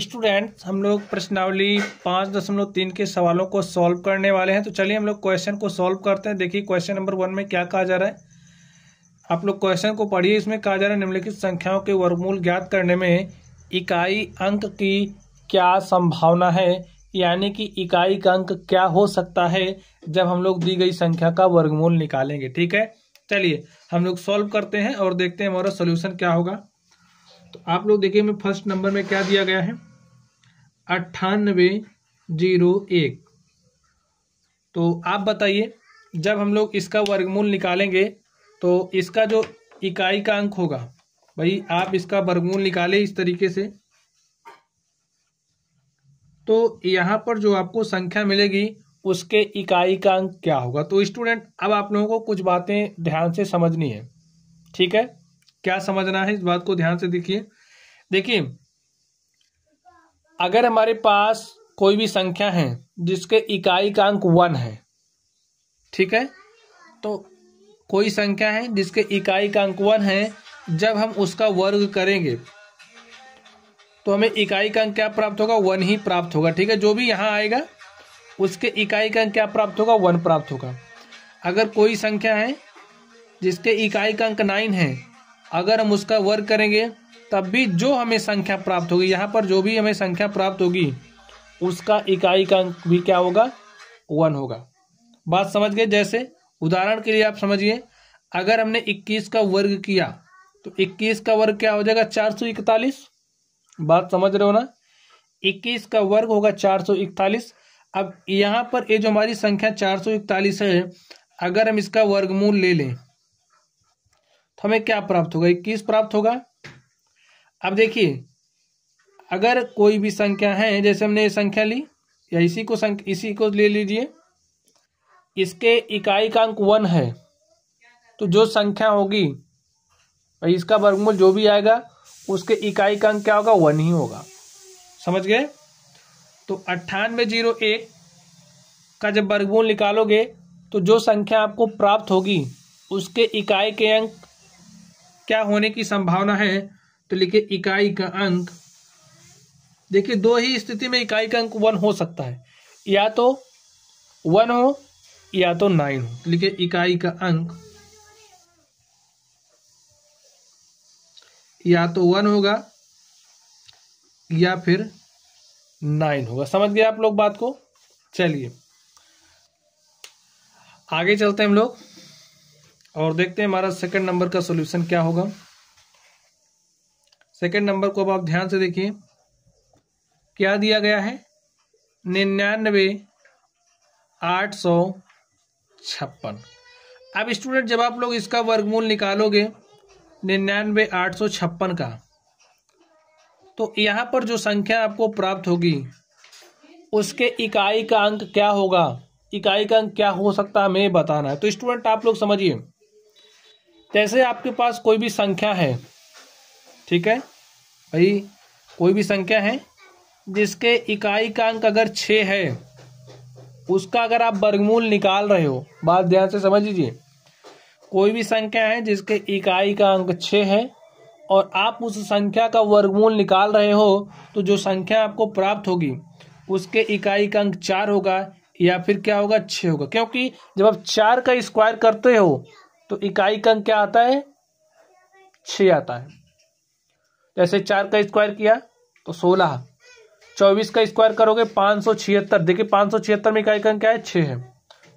students हम लोग प्रश्नावली पाँच दशमलव तीन के सवालों को सॉल्व करने वाले हैं तो चलिए हम लोग क्वेश्चन को सॉल्व करते हैं देखिए क्वेश्चन नंबर वन में क्या कहा जा रहा है आप लोग क्वेश्चन को पढ़िए इसमें कहा जा रहा है निम्नलिखित संख्याओं के वर्गमूल ज्ञात करने में इकाई अंक की क्या संभावना है यानी कि इकाई का अंक क्या हो सकता है जब हम लोग दी गई संख्या का वर्गमूल निकालेंगे ठीक है चलिए हम लोग सॉल्व करते हैं और देखते हैं हमारा सोल्यूशन क्या होगा तो आप लोग देखिए मैं फर्स्ट नंबर में क्या दिया गया है अट्ठानवे जीरो एक तो आप बताइए जब हम लोग इसका वर्गमूल निकालेंगे तो इसका जो इकाई का अंक होगा भाई आप इसका वर्गमूल निकालें इस तरीके से तो यहाँ पर जो आपको संख्या मिलेगी उसके इकाई का अंक क्या होगा तो स्टूडेंट अब आप लोगों को कुछ बातें ध्यान से समझनी है ठीक है क्या समझना है इस बात को ध्यान से देखिए देखिए अगर हमारे पास कोई भी संख्या है जिसके इकाई का अंक वन है ठीक है तो कोई संख्या है जिसके इकाई का अंक वन है जब हम उसका वर्ग करेंगे तो हमें इकाई का अंक क्या प्राप्त होगा वन ही प्राप्त होगा ठीक है जो भी यहाँ आएगा उसके इकाई का अंक क्या प्राप्त होगा वन प्राप्त होगा अगर कोई संख्या है जिसके इकाई का अंक नाइन है अगर हम उसका वर्ग करेंगे तब भी जो हमें संख्या प्राप्त होगी यहाँ पर जो भी हमें संख्या प्राप्त होगी उसका इकाई का अंक भी क्या होगा वन होगा बात समझ गए जैसे उदाहरण के लिए आप समझिए अगर हमने 21 का वर्ग किया तो 21 का वर्ग क्या हो जाएगा 441 बात समझ रहे हो ना 21 का वर्ग होगा 441 अब यहाँ पर ये जो हमारी संख्या 441 है अगर हम इसका वर्गमूल ले लें तो हमें क्या प्राप्त होगा इक्कीस प्राप्त होगा अब देखिए अगर कोई भी संख्या है जैसे हमने ये संख्या ली या इसी को संख्या इसी को ले लीजिए इसके इकाई का अंक वन है तो जो संख्या होगी भाई इसका वर्गमूल जो भी आएगा उसके इकाई का अंक क्या होगा वन ही होगा समझ गए तो अट्ठानवे जीरो एक का जब वर्गमूल निकालोगे तो जो संख्या आपको प्राप्त होगी उसके इकाई के अंक क्या होने की संभावना है तो लिखे इकाई का अंक देखिए दो ही स्थिति में इकाई का अंक वन हो सकता है या तो वन हो या तो नाइन हो तो लिखे इकाई का अंक या तो वन होगा या फिर नाइन होगा समझ गए आप लोग बात को चलिए आगे चलते हैं हम लोग और देखते हैं हमारा सेकंड नंबर का सॉल्यूशन क्या होगा सेकंड नंबर को अब आप ध्यान से देखिए क्या दिया गया है निन्यानवे आठ सौ छप्पन अब स्टूडेंट जब आप लोग इसका वर्गमूल निकालोगे निन्यानवे आठ सौ छप्पन का तो यहाँ पर जो संख्या आपको प्राप्त होगी उसके इकाई का अंक क्या होगा इकाई का अंक क्या हो सकता है हमें बताना है तो स्टूडेंट आप लोग समझिए जैसे आपके पास कोई भी संख्या है ठीक है भाई कोई भी संख्या है जिसके इकाई का अंक अगर छ है उसका अगर आप वर्गमूल निकाल रहे हो बात ध्यान से समझ लीजिए कोई भी संख्या है जिसके इकाई का अंक छः है और आप उस संख्या का वर्गमूल निकाल रहे हो तो जो संख्या आपको प्राप्त होगी उसके इकाई का अंक चार होगा या फिर क्या होगा छ होगा क्योंकि जब आप चार का स्क्वायर करते हो तो इकाई का अंक क्या आता है छ आता है जैसे चार का स्क्वायर किया तो सोलह चौबीस का स्क्वायर करोगे पाँच सौ छिहत्तर देखिए पाँच सौ छिहत्तर में इकाई का अंक क्या है छः है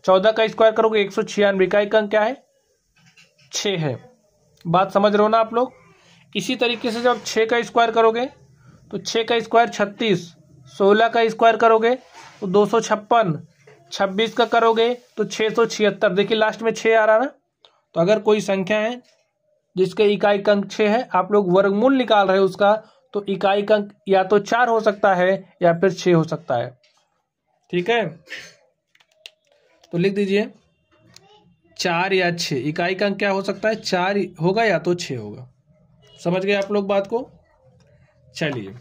चौदह का स्क्वायर करोगे एक सौ छियानवे इकाई का अंक क्या है छ है बात समझ रहे हो ना आप लोग इसी तरीके से जब छः का स्क्वायर करोगे तो छः का स्क्वायर छत्तीस सोलह का स्क्वायर करोगे तो दो सौ छप्पन छब्बीस का करोगे तो छः सौ छिहत्तर देखिए लास्ट में छः आ रहा ना तो अगर कोई संख्या है जिसके इकाई अंक छः है आप लोग वर्गमूल निकाल रहे हो उसका तो इकाई अंक या तो चार हो सकता है या फिर छः हो सकता है ठीक है तो लिख दीजिए चार या छः इकाई अंक क्या हो सकता है चार होगा या तो छः होगा समझ गए आप लोग बात को चलिए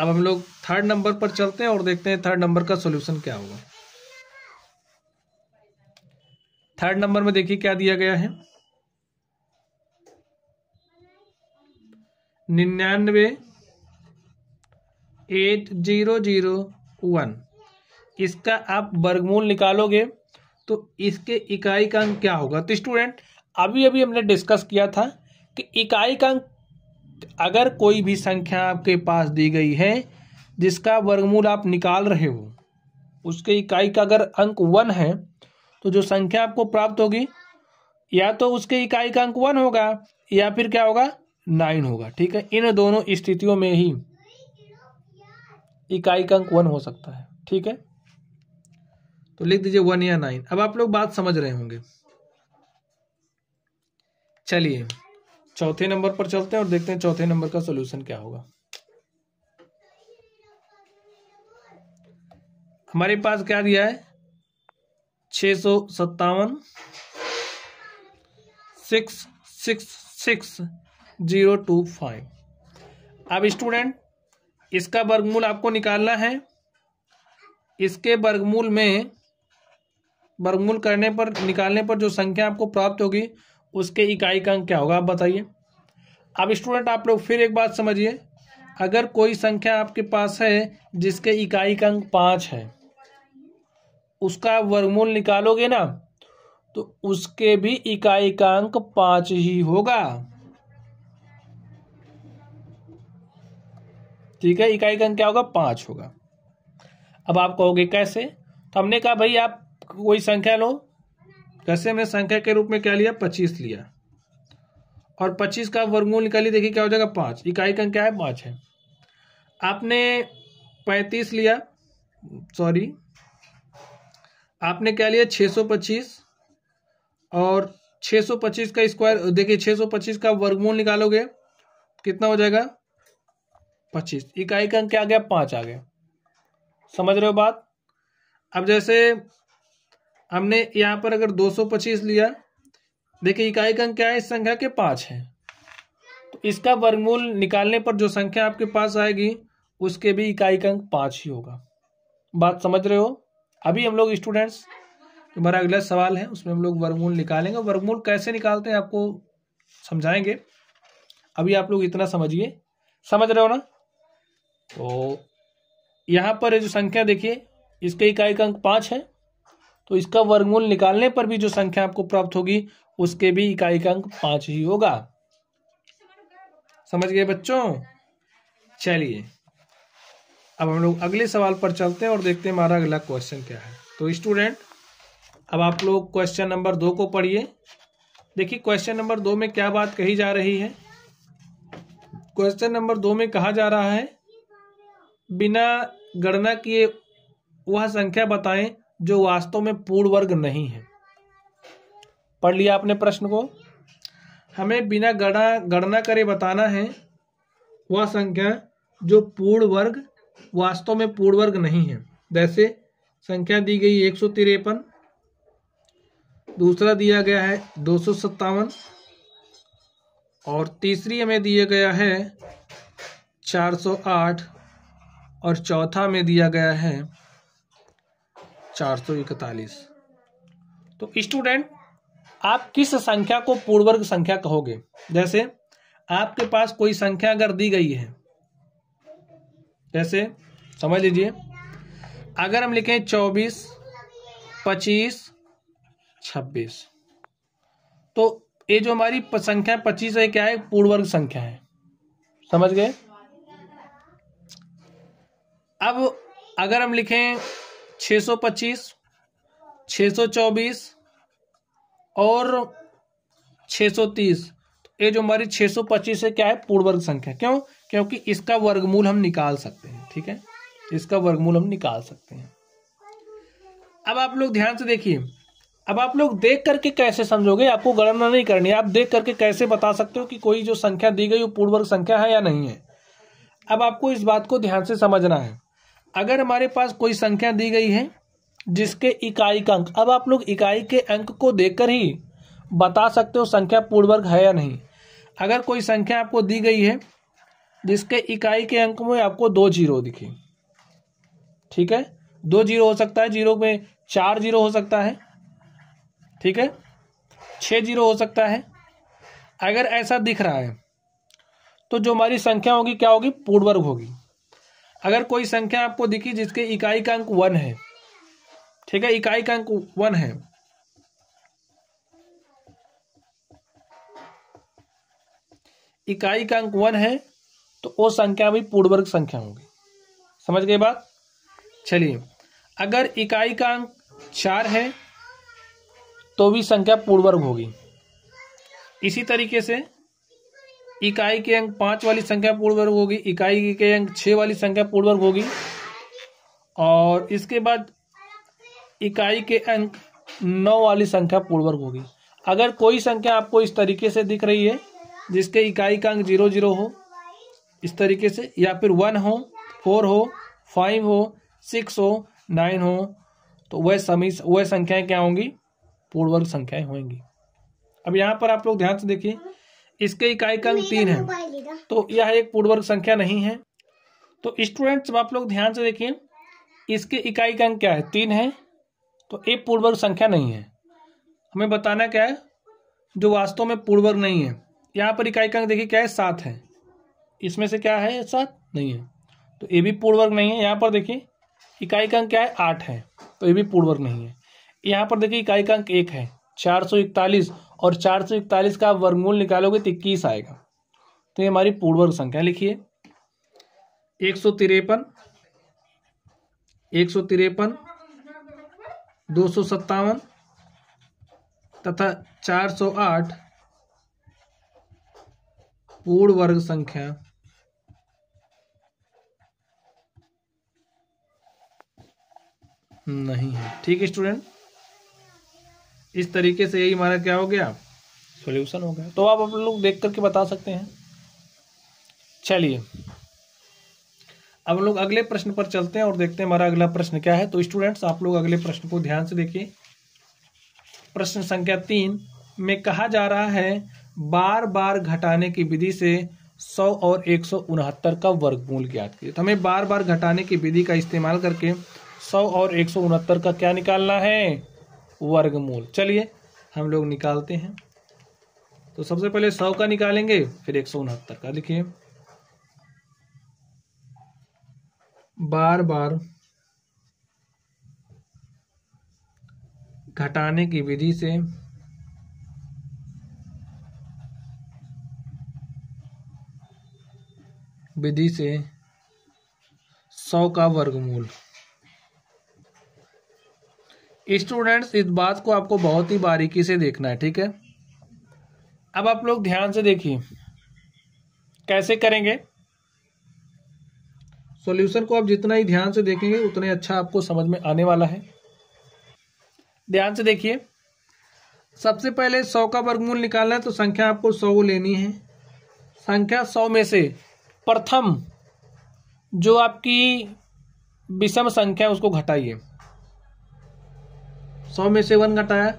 अब हम लोग थर्ड नंबर पर चलते हैं और देखते हैं थर्ड नंबर का सोल्यूशन क्या होगा थर्ड नंबर में देखिए क्या दिया गया है निन्यानवे एट जीरो जीरो वन इसका आप वर्गमूल निकालोगे तो इसके इकाई का अंक क्या होगा तो स्टूडेंट अभी अभी हमने डिस्कस किया था कि इकाई का अंक अगर कोई भी संख्या आपके पास दी गई है जिसका वर्गमूल आप निकाल रहे हो उसके इकाई का अगर अंक वन है तो जो संख्या आपको प्राप्त होगी या तो उसके इकाई का अंक वन होगा या फिर क्या होगा नाइन होगा ठीक है इन दोनों स्थितियों में ही इकाई का अंक वन हो सकता है ठीक है तो लिख दीजिए वन या नाइन अब आप लोग बात समझ रहे होंगे चलिए चौथे नंबर पर चलते हैं और देखते हैं चौथे नंबर का सोल्यूशन क्या होगा हमारे पास क्या दिया है छः सौ सत्तावन six six six zero two five अब स्टूडेंट इसका वर्गमूल आपको निकालना है इसके वर्गमूल में वर्गमूल करने पर निकालने पर जो संख्या आपको प्राप्त होगी उसके इकाई का अंक क्या होगा आप बताइए अब स्टूडेंट आप लोग फिर एक बात समझिए अगर कोई संख्या आपके पास है जिसके इकाई का अंक पाँच है उसका वर्गमूल निकालोगे ना तो उसके भी इकाई का अंक पांच ही होगा ठीक है इकाई का अंक क्या होगा पांच होगा अब आप कहोगे कैसे तो हमने कहा भाई आप कोई संख्या लो कैसे हमने संख्या के रूप में क्या लिया पच्चीस लिया और पच्चीस का वर्गमूल निकालिए देखिए क्या हो जाएगा पांच इकाई का अंक क्या है पांच है आपने पैंतीस लिया सॉरी आपने क्या लिया 625 और 625 का स्क्वायर देखिए 625 का वर्गमूल निकालोगे कितना हो जाएगा 25 इकाई का अंक क्या आ गया पांच आ गया समझ रहे हो बात अब जैसे हमने यहां पर अगर 225 लिया देखिए इकाई का अंक क्या है इस संख्या के पांच है तो इसका वर्गमूल निकालने पर जो संख्या आपके पास आएगी उसके भी इकाई का अंक पांच ही होगा बात समझ रहे हो अभी हम लोग स्टूडेंट्स हमारा अगला सवाल है उसमें हम लोग वर्गमूल निकालेंगे वर्गमूल कैसे निकालते हैं आपको समझाएंगे अभी आप लोग इतना समझिए समझ रहे हो ना तो यहाँ पर जो संख्या देखिए इसके इकाई का अंक पाँच है तो इसका वर्गमूल निकालने पर भी जो संख्या आपको प्राप्त होगी उसके भी इकाई का अंक पाँच ही होगा समझ गए बच्चों चलिए अब हम लोग अगले सवाल पर चलते हैं और देखते हैं हमारा अगला क्वेश्चन क्या है तो स्टूडेंट अब आप लोग क्वेश्चन नंबर दो को पढ़िए देखिए क्वेश्चन नंबर दो में क्या बात कही जा रही है क्वेश्चन नंबर दो में कहा जा रहा है बिना गणना किए वह संख्या बताएं जो वास्तव में पूर्ण वर्ग नहीं है पढ़ लिया आपने प्रश्न को हमें बिना गणना गणना करे बताना है वह संख्या जो पूर्ण वर्ग वास्तव में पूर्ण वर्ग नहीं है जैसे संख्या दी गई एक सौ तिरपन दूसरा दिया गया है दो सौ सत्तावन और तीसरी हमें दिया गया है चार सौ आठ और चौथा में दिया गया है चार सौ इकतालीस तो स्टूडेंट आप किस संख्या को वर्ग संख्या कहोगे जैसे आपके पास कोई संख्या अगर दी गई है जैसे समझ लीजिए अगर हम लिखें चौबीस पच्चीस छब्बीस तो ये जो हमारी संख्या पच्चीस है क्या है वर्ग संख्या है समझ गए अब अगर हम लिखें 625, 624 और 630 तो ये जो हमारी 625 है क्या है पूर्ववर्ग संख्या क्यों क्योंकि इसका वर्गमूल हम निकाल सकते हैं ठीक है इसका वर्गमूल हम निकाल सकते हैं अब आप लोग ध्यान से देखिए अब आप लोग देख करके कैसे समझोगे आपको गणना नहीं करनी आप देख करके कैसे बता सकते हो कि कोई जो संख्या दी गई वो पूर्ण वर्ग संख्या है या नहीं है अब आपको इस बात को ध्यान से समझना है अगर हमारे पास कोई संख्या दी गई है जिसके इकाई का अंक अब आप लोग इकाई के अंक को देखकर ही बता सकते हो संख्या पूर्ण वर्ग है या नहीं अगर कोई संख्या आपको दी गई है जिसके इकाई के अंक में आपको दो जीरो दिखे ठीक है दो जीरो हो सकता है जीरो में चार जीरो हो सकता है ठीक है छ जीरो हो सकता है अगर ऐसा दिख रहा है तो जो हमारी संख्या होगी क्या होगी पूर्वर्ग होगी अगर कोई संख्या आपको दिखी जिसके इकाई का अंक वन है ठीक है इकाई का अंक वन है इकाई का अंक वन है तो वो संख्या भी पूर्ववर्ग संख्या होगी समझ गए बात चलिए अगर इकाई का अंक चार है तो भी संख्या पूर्णवर्ग होगी इसी तरीके से इकाई के अंक पांच वाली संख्या पूर्णवर्ग होगी इकाई के अंक छह वाली संख्या पूर्णवर्ग होगी और इसके बाद इकाई के अंक नौ वाली संख्या पूर्णवर्ग होगी अगर कोई संख्या आपको इस तरीके से दिख रही है जिसके इकाई का अंक जीरो जीरो हो इस तरीके से या फिर वन हो फोर हो फाइव हो सिक्स हो नाइन हो तो वह समी वह संख्याएं क्या होंगी पूर्ण वर्ग संख्याएं होंगी अब यहाँ पर आप लोग ध्यान से देखिए इसके इकाई का अंक तीन है तो यह एक पूर्ण वर्ग संख्या नहीं है तो स्टूडेंट्स आप लोग ध्यान से देखिए इसके इकाई का अंक क्या है तीन है तो एक पूर्ण वर्ग संख्या नहीं है हमें बताना क्या है जो वास्तव में पूर्ण वर्ग नहीं है यहाँ पर इकाई का अंक देखिए क्या है सात है इसमें से क्या है सात नहीं है तो ये भी वर्ग नहीं है यहाँ पर देखिए इकाई का अंक क्या है आठ है तो ये भी वर्ग नहीं है यहाँ पर देखिए इकाई का अंक एक है चार सौ इकतालीस और चार सौ इकतालीस का वर्गमूल निकालोगे तो इक्कीस आएगा तो ये हमारी वर्ग संख्या लिखिए एक सौ तिरपन एक सौ तिरपन दो सौ सत्तावन तथा चार सौ आठ पूर्ण वर्ग संख्या नहीं है ठीक है स्टूडेंट इस तरीके से यही हमारा क्या हो गया सोल्यूशन हो गया तो आप आप लोग देख करके बता सकते हैं चलिए अब लोग अगले प्रश्न पर चलते हैं और देखते हैं हमारा अगला प्रश्न क्या है तो स्टूडेंट्स आप लोग अगले प्रश्न को ध्यान से देखिए प्रश्न संख्या तीन में कहा जा रहा है बार बार घटाने की विधि से सौ और एक सौ उनहत्तर का वर्गमूल ज्ञात कीजिए तो हमें बार बार घटाने की विधि का इस्तेमाल करके सौ और एक सौ उनहत्तर का क्या निकालना है वर्गमूल चलिए हम लोग निकालते हैं तो सबसे पहले सौ का निकालेंगे फिर एक सौ उनहत्तर का लिखिए बार बार घटाने की विधि से विधि से सौ का वर्गमूल स्टूडेंट्स इस बात को आपको बहुत ही बारीकी से देखना है ठीक है अब आप लोग ध्यान से देखिए कैसे करेंगे सॉल्यूशन को आप जितना ही ध्यान से देखेंगे उतने अच्छा आपको समझ में आने वाला है ध्यान से देखिए सबसे पहले सौ का वर्गमूल निकालना है तो संख्या आपको सौ लेनी है संख्या सौ में से प्रथम जो आपकी विषम संख्या है उसको घटाइए सौ में से वन घटाया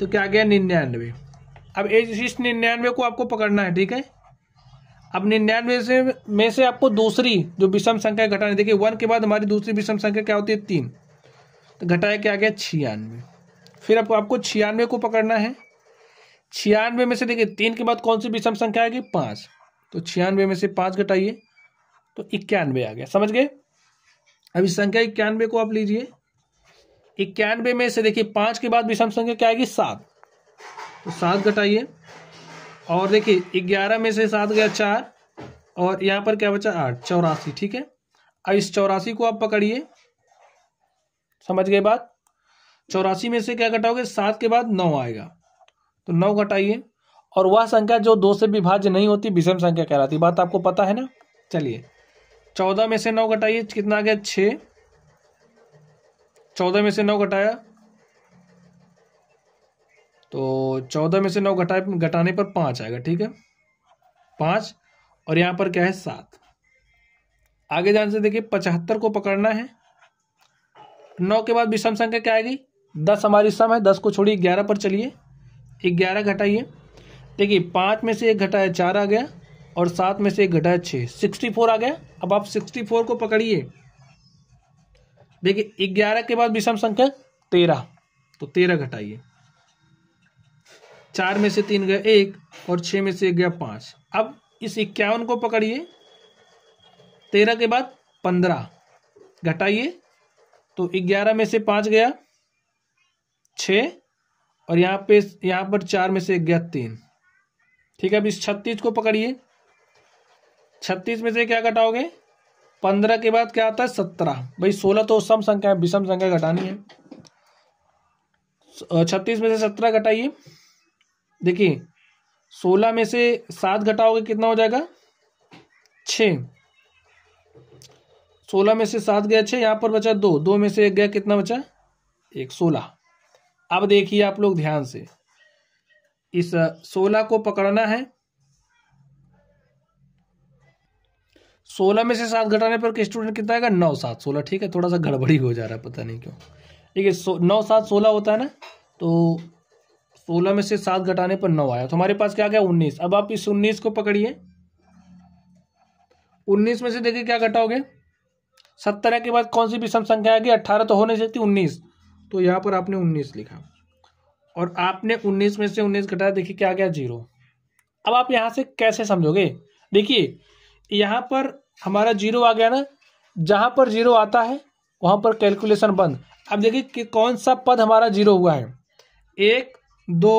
तो क्या आ गया निन्यानवे अब इस निन्यानवे को आपको पकड़ना है ठीक है अब निन्यानवे से में से आपको दूसरी जो विषम संख्या घटानी देखिए वन के बाद हमारी दूसरी विषम संख्या क्या होती है तीन तो घटाया क्या आ गया छियानवे फिर अब आपको छियानवे को पकड़ना है छियानवे में से देखिए तीन के बाद कौन सी विषम संख्या आएगी पाँच तो छियानवे में से पाँच घटाइए तो इक्यानवे आ गया समझ गए अब इस संख्या इक्यानवे को आप लीजिए इक्यानबे में से देखिए पांच के बाद विषम संख्या क्या आएगी सात तो सात घटाइए और देखिए ग्यारह में से सात गया चार और यहाँ पर क्या बचा आठ चौरासी ठीक है अब इस चौरासी को आप पकड़िए समझ गए बात चौरासी में से क्या घटाओगे सात के बाद नौ आएगा तो नौ घटाइए और वह संख्या जो दो से विभाज्य नहीं होती विषम संख्या कहलाती बात आपको पता है ना चलिए चौदह में से नौ घटाइए कितना आ गया छः चौदह में से नौ घटाया तो चौदह में से नौ घटाए घटाने पर पांच आएगा ठीक है पांच और यहां पर क्या है सात आगे ध्यान से देखिए पचहत्तर को पकड़ना है नौ के बाद विषम संख्या क्या आएगी दस हमारी सम है दस को छोड़िए ग्यारह पर चलिए ग्यारह घटाइए देखिए पांच में से एक घटाया चार आ गया और सात में से एक घटाया छः सिक्सटी फोर आ गया अब आप सिक्सटी फोर को पकड़िए देखिए ग्यारह के बाद विषम संख्या तेरह तो तेरह घटाइए चार में से तीन गया एक और छह में से गया पांच अब इस इक्यावन को पकड़िए तेरह के बाद पंद्रह घटाइए तो ग्यारह में से पांच गया छ और यहाँ पे यहाँ पर चार में से गया तीन ठीक है अब इस छत्तीस को पकड़िए छत्तीस में से क्या घटाओगे पंद्रह के बाद क्या आता है सत्रह भाई सोलह तो सम संख्या है विषम संख्या घटानी है छत्तीस में से सत्रह घटाइए देखिए सोलह में से सात घटाओगे कितना हो जाएगा छ सोलह में से सात गया छह यहां पर बचा दो दो में से एक गया कितना बचा एक सोलह अब देखिए आप लोग ध्यान से इस सोलह को पकड़ना है सोलह में से सात घटाने पर स्टूडेंट कितना आएगा नौ सात सोलह ठीक है थोड़ा सा गड़बड़ी हो जा रहा है पता नहीं क्यों ठीक है सो नौ सात सोलह होता है ना तो सोलह में से सात घटाने पर नौ आया तो हमारे पास क्या गया उन्नीस अब आप इस उन्नीस को पकड़िए उन्नीस में से देखिए क्या घटाओगे सत्रह के बाद कौन सी विषम संख्या आएगी अट्ठारह तो हो नहीं सकती उन्नीस तो यहाँ पर आपने उन्नीस लिखा और आपने उन्नीस में से उन्नीस घटाया देखिए क्या गया जीरो अब आप यहाँ से कैसे समझोगे देखिए यहाँ पर हमारा जीरो आ गया ना जहाँ पर जीरो आता है वहाँ पर कैलकुलेशन बंद अब देखिए कि कौन सा पद हमारा जीरो हुआ है एक दो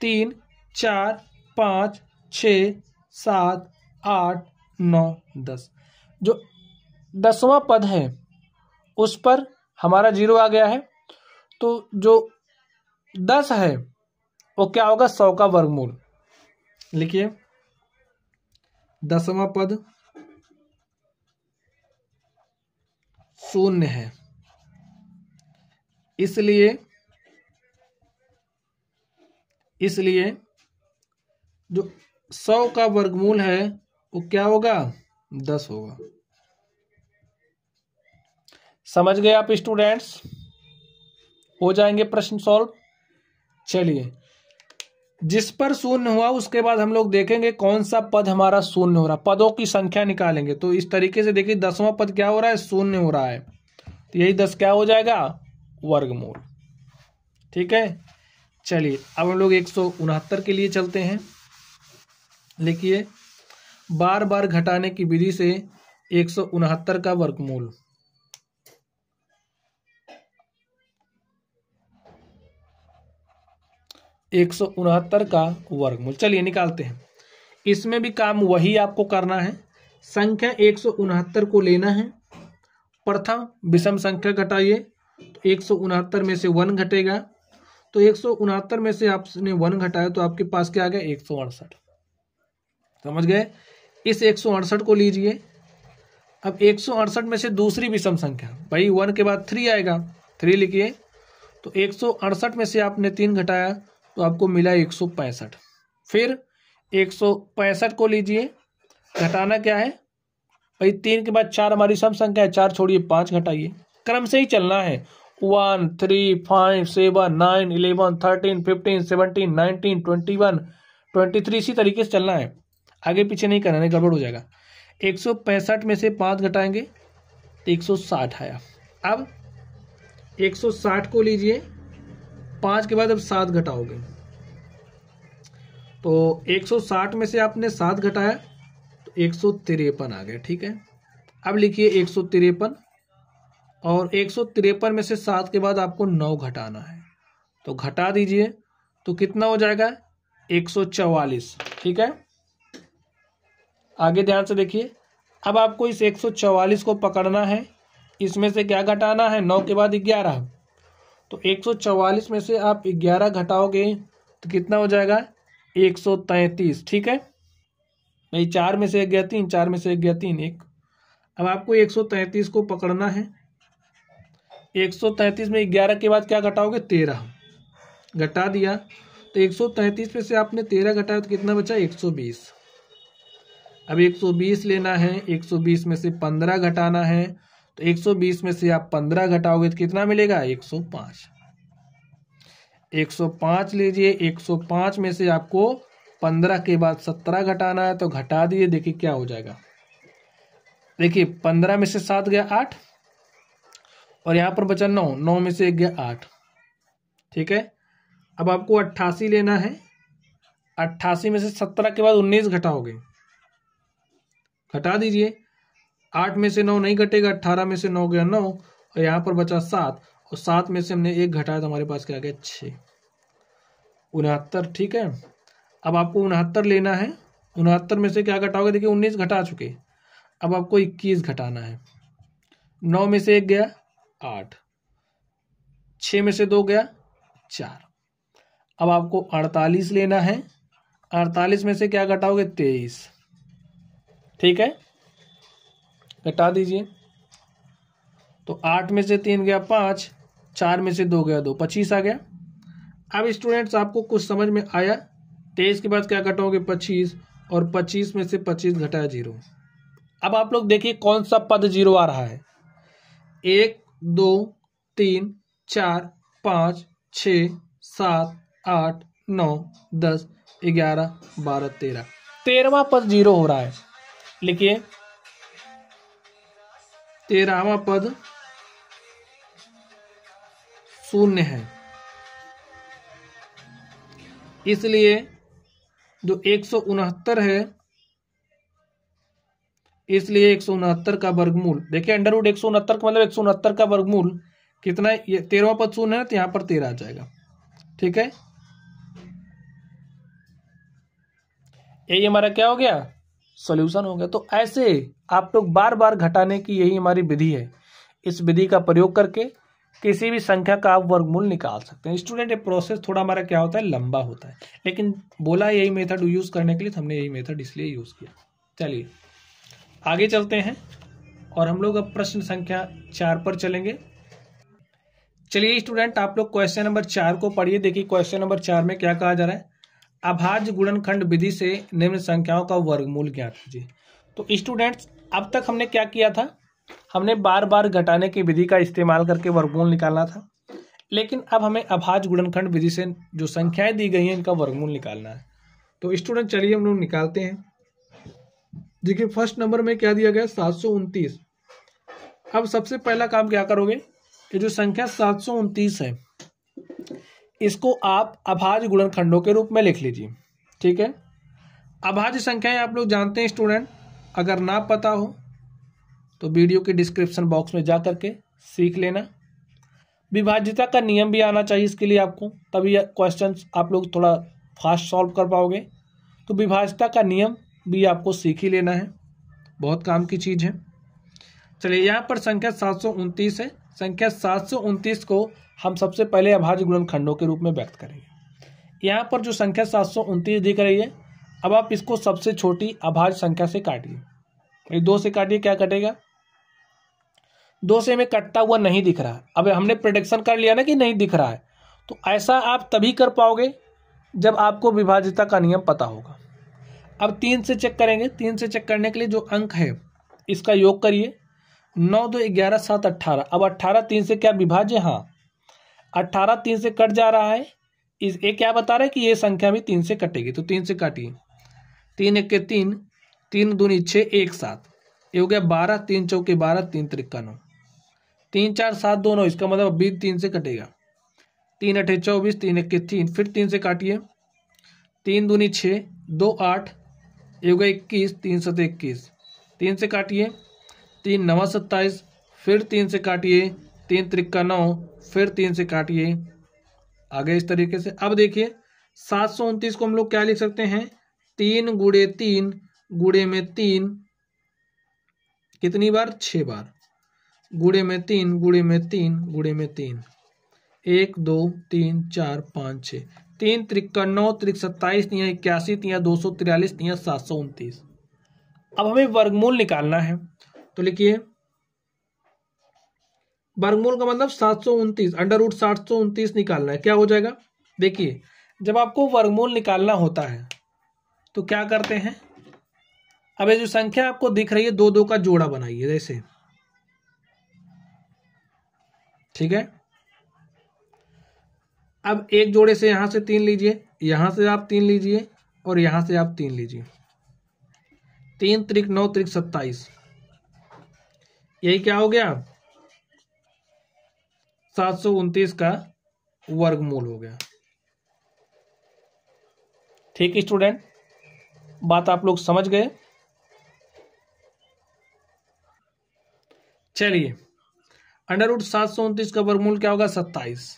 तीन चार पाँच छ सात आठ नौ दस जो दसवां पद है उस पर हमारा जीरो आ गया है तो जो दस है वो क्या होगा सौ का वर्गमूल लिखिए दसवां पद शून्य है इसलिए इसलिए जो सौ का वर्गमूल है वो क्या होगा दस होगा समझ गए आप स्टूडेंट्स हो जाएंगे प्रश्न सॉल्व चलिए जिस पर शून्य हुआ उसके बाद हम लोग देखेंगे कौन सा पद हमारा शून्य हो रहा पदों की संख्या निकालेंगे तो इस तरीके से देखिए दसवां पद क्या हो रहा है शून्य हो रहा है तो यही दस क्या हो जाएगा वर्गमूल ठीक है चलिए अब हम लोग एक सौ उनहत्तर के लिए चलते हैं लिखिए बार बार घटाने की विधि से एक सौ उनहत्तर का वर्गमूल एक सौ उनहत्तर का वर्गमूल चलिए निकालते हैं इसमें भी काम वही आपको करना है संख्या एक सौ उनहत्तर को लेना है प्रथम विषम संख्या घटाइए तो एक सौ उनहत्तर में से वन घटेगा तो एक सौ उनहत्तर में से आपने वन घटाया तो आपके पास क्या आ गया एक सौ अड़सठ समझ गए इस एक सौ अड़सठ को लीजिए अब एक सौ अड़सठ में से दूसरी विषम संख्या भाई वन के बाद थ्री आएगा थ्री लिखिए तो एक सौ अड़सठ में से आपने तीन घटाया तो आपको मिला एक सौ पैंसठ फिर एक सौ पैंसठ को लीजिए घटाना क्या है भाई तीन के बाद चार हमारी सम संख्या है चार छोड़िए पाँच घटाइए क्रम से ही चलना है one three five seven nine eleven thirteen fifteen seventeen nineteen twenty one twenty three इसी तरीके से चलना है आगे पीछे नहीं करना है गड़बड़ हो जाएगा एक सौ पैंसठ में से पाँच घटाएंगे तो एक सौ साठ आया अब एक सौ साठ को लीजिए पांच के बाद अब सात घटाओगे तो 160 में से आपने सात घटाया तो एक आ गया ठीक है अब लिखिए एक और एक में से सात के बाद आपको नौ घटाना है तो घटा दीजिए तो कितना हो जाएगा 144 ठीक है आगे ध्यान से देखिए अब आपको इस 144 को पकड़ना है इसमें से क्या घटाना है नौ के बाद ग्यारह तो 144 में से आप 11 घटाओगे तो कितना हो जाएगा 133 ठीक है नहीं चार में से एक गया तीन चार में से एक गया तीन एक अब आपको 133 को पकड़ना है 133 में 11 के बाद क्या घटाओगे 13 घटा दिया तो 133 में से आपने 13 घटाया तो कितना बचा 120 अब 120 लेना है 120 में से 15 घटाना है तो 120 में से आप 15 घटाओगे तो कितना मिलेगा 105 105 लीजिए 105 में से आपको 15 के बाद 17 घटाना है तो घटा दिए देखिए क्या हो जाएगा देखिए 15 में से सात गया आठ और यहां पर बचा नौ नौ में से एक गया आठ ठीक है अब आपको अट्ठासी लेना है अट्ठासी में से सत्रह के बाद उन्नीस घटाओगे घटा दीजिए आठ में से नौ नहीं घटेगा अट्ठारह में से नौ गया नौ और यहाँ पर बचा सात और सात में से हमने एक घटाया तो हमारे पास क्या गया छः उनहत्तर ठीक है अब आपको उनहत्तर लेना है उनहत्तर में से क्या घटाओगे देखिए उन्नीस घटा चुके अब आपको इक्कीस घटाना है नौ में से एक गया आठ छः में से दो गया चार अब आपको अड़तालीस लेना है अड़तालीस में से क्या घटाओगे तेईस ठीक है घटा दीजिए तो आठ में से तीन गया पाँच चार में से दो गया दो पच्चीस आ गया अब स्टूडेंट्स आपको कुछ समझ में आया तेईस के बाद क्या घटाओगे पच्चीस और पच्चीस में से पच्चीस घटाया जीरो अब आप लोग देखिए कौन सा पद जीरो आ रहा है एक दो तीन चार पाँच छ सात आठ नौ दस ग्यारह बारह तेरह तेरहवा पद जीरो हो रहा है लिखिए तेरहवा पद शून्य है इसलिए जो एक सौ उनहत्तर है इसलिए एक सौ उनहत्तर का वर्गमूल देखिए अंडरवुड एक सौ उनहत्तर का मतलब एक सौ उनहत्तर का वर्गमूल कितना है ये तेरहवा पद शून्य है तो यहां पर तेरह आ जाएगा ठीक है यही हमारा क्या हो गया सोल्यूशन हो गया तो ऐसे आप लोग बार बार घटाने की यही हमारी विधि है इस विधि का प्रयोग करके किसी भी संख्या का आप वर्गमूल निकाल सकते हैं स्टूडेंट ये प्रोसेस थोड़ा हमारा क्या होता है लंबा होता है लेकिन बोला यही मेथड यूज़ करने के लिए तो हमने यही मेथड इसलिए यूज़ किया चलिए आगे चलते हैं और हम लोग अब प्रश्न संख्या चार पर चलेंगे चलिए स्टूडेंट आप लोग क्वेश्चन नंबर चार को पढ़िए देखिए क्वेश्चन नंबर चार में क्या कहा जा रहा है अभाज्य गुणनखंड विधि से निम्न संख्याओं का वर्गमूल ज्ञात कीजिए तो स्टूडेंट्स अब तक हमने क्या किया था हमने बार बार घटाने की विधि का इस्तेमाल करके वर्गमूल निकालना था लेकिन अब हमें अभाज गुणनखंड विधि से जो संख्याएं दी गई हैं इनका वर्गमूल निकालना है तो स्टूडेंट चलिए हम लोग निकालते हैं देखिए फर्स्ट नंबर में क्या दिया गया सात सौ उनतीस अब सबसे पहला काम क्या करोगे कि जो संख्या सात सौ उनतीस है इसको आप अभाज्य गुणनखंडों के रूप में लिख लीजिए ठीक है अभाज्य संख्याएं आप लोग जानते हैं स्टूडेंट अगर ना पता हो तो वीडियो के डिस्क्रिप्शन बॉक्स में जा करके सीख लेना विभाज्यता का नियम भी आना चाहिए इसके लिए आपको तभी क्वेश्चन आप लोग थोड़ा फास्ट सॉल्व कर पाओगे तो विभाज्यता का नियम भी आपको सीख ही लेना है बहुत काम की चीज़ है चलिए यहाँ पर संख्या सात सौ उनतीस है संख्या सात सौ उनतीस को हम सबसे पहले अभाज्य गुणनखंडों के रूप में व्यक्त करेंगे यहाँ पर जो संख्या सात सौ दिख रही है अब आप इसको सबसे छोटी अभाज्य संख्या से काटिए दो से काटिए क्या कटेगा दो से हमें कटता हुआ नहीं दिख रहा अब हमने प्रोडक्शन कर लिया ना कि नहीं दिख रहा है तो ऐसा आप तभी कर पाओगे जब आपको विभाज्यता का नियम पता होगा अब तीन से चेक करेंगे तीन से चेक करने के लिए जो अंक है इसका योग करिए नौ दो ग्यारह सात अट्ठारह अब अट्ठारह तीन से क्या विभाज्य हाँ अट्ठारह तीन से कट जा रहा है इस ये क्या बता रहा है कि ये संख्या भी तीन से कटेगी तो तीन से काटिए तीन एक के तीन तीन दूनी छः एक सात ये हो गया बारह तीन चौके बारह तीन तिरक्का नौ तीन चार सात दो नौ इसका मतलब अभी तीन से कटेगा तीन अठे चौबीस तीन एक के तीन फिर तीन से काटिए तीन दूनी छः दो आठ ये हो गया इक्कीस तीन सत इक्कीस तीन से काटिए तीन नवा सत्ताईस फिर तीन से काटिए तीन त्रिक्का नौ फिर तीन से काटिए आगे इस तरीके से अब देखिए सात सौ उनतीस को हम लोग क्या लिख सकते हैं तीन गुड़े तीन गुड़े में तीन कितनी बार छह बार गुड़े में तीन गुड़े में तीन गुड़े में तीन एक दो तीन चार पाँच छः तीन त्रिक्का नौ त्रिक सत्ताईस तिया इक्यासी तिया दो सौ तिरालीस तिया सात सौ उनतीस अब हमें वर्गमूल निकालना है तो लिखिए वर्गमूल का मतलब सात सौ उनतीस अंडर रूट सात सौ उनतीस निकालना है क्या हो जाएगा देखिए जब आपको वर्गमूल निकालना होता है तो क्या करते हैं अब ये जो संख्या आपको दिख रही है दो दो का जोड़ा बनाइए जैसे ठीक है अब एक जोड़े से यहां से तीन लीजिए यहां से आप तीन लीजिए और यहां से आप तीन लीजिए तीन त्रिक नौ त्रिक सत्ताईस यही क्या हो गया सात सौ उनतीस का वर्गमूल हो गया ठीक स्टूडेंट बात आप लोग समझ गए चलिए अंडर रूट सात सौ उनतीस का वर्गमूल क्या होगा सत्ताईस